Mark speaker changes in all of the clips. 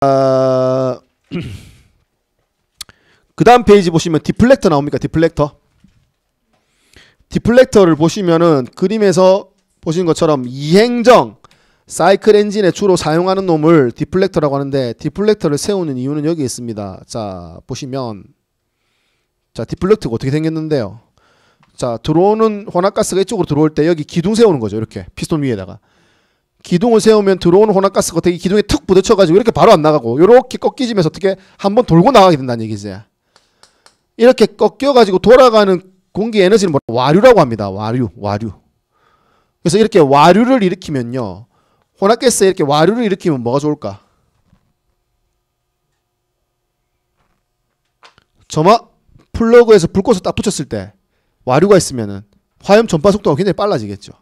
Speaker 1: 아, 그 다음 페이지 보시면 디플렉터 나옵니까? 디플렉터. 디플렉터를 보시면은 그림에서 보신 것처럼 이행정 사이클 엔진에 주로 사용하는 놈을 디플렉터라고 하는데 디플렉터를 세우는 이유는 여기 있습니다. 자 보시면 자 디플렉터가 어떻게 생겼는데요. 자 들어오는 혼합가스가 이쪽으로 들어올 때 여기 기둥 세우는 거죠. 이렇게 피스톤 위에다가 기둥을 세우면 들어오는 혼합가스 겉에 기둥에 툭 부딪혀가지고 이렇게 바로 안 나가고 이렇게 꺾이지면서 어떻게 한번 돌고 나가게 된다는 얘기지. 이렇게 꺾여가지고 돌아가는 공기 에너지를 뭐라 와류라고 합니다. 와류, 와류. 그래서 이렇게 와류를 일으키면요. 혼합가스에 이렇게 와류를 일으키면 뭐가 좋을까? 점화 플러그에서 불꽃을 딱 붙였을 때 와류가 있으면은 화염 전파 속도가 굉장히 빨라지겠죠.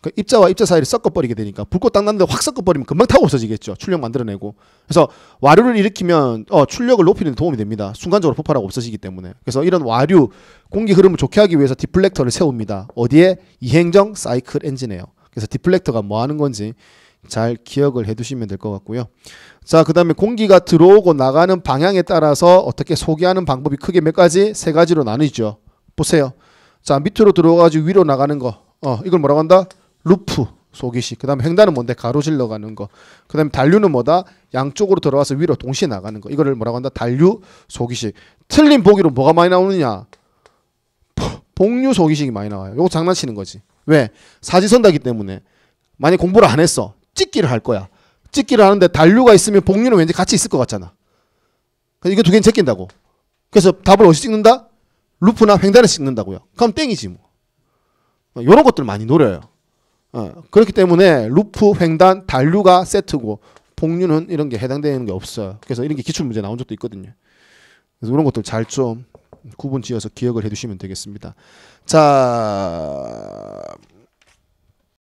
Speaker 1: 그 입자와 입자 사이를 섞어버리게 되니까 불꽃 딱 났는데 확 섞어버리면 금방 타고 없어지겠죠. 출력 만들어내고. 그래서 와류를 일으키면 어, 출력을 높이는 데 도움이 됩니다. 순간적으로 폭발하고 없어지기 때문에. 그래서 이런 와류, 공기 흐름을 좋게 하기 위해서 디플렉터를 세웁니다. 어디에? 이행정 사이클 엔진에요. 그래서 디플렉터가 뭐 하는 건지 잘 기억을 해두시면 될 것 같고요. 자, 그 다음에 공기가 들어오고 나가는 방향에 따라서 어떻게 소개하는 방법이 크게 몇 가지? 세 가지로 나뉘죠. 보세요. 자, 밑으로 들어가지고 위로 나가는 거. 어, 이걸 뭐라고 한다? 루프 속이시. 그다음에 횡단은 뭔데 가로질러 가는 거. 그다음에 단류는 뭐다 양쪽으로 들어와서 위로 동시에 나가는 거. 이거를 뭐라고 한다 단류 속이식. 틀린 보기로 뭐가 많이 나오느냐? 복류 속이식이 많이 나와요. 요거 장난치는 거지. 왜 사지선다기 때문에 만약 공부를 안 했어 찍기를 할 거야. 찍기를 하는데 단류가 있으면 복류는 왠지 같이 있을 것 같잖아. 이거 두 개는 제낀다고. 그래서 답을 어디 찍는다? 루프나 횡단을 찍는다고요. 그럼 땡이지 뭐. 요런 것들 많이 노려요. 어, 그렇기 때문에 루프, 횡단, 단류가 세트고 복류는 이런 게 해당되는 게 없어요. 그래서 이런 게 기출 문제 나온 적도 있거든요. 그래서 이런 것들 잘 좀 구분 지어서 기억을 해두시면 되겠습니다. 자.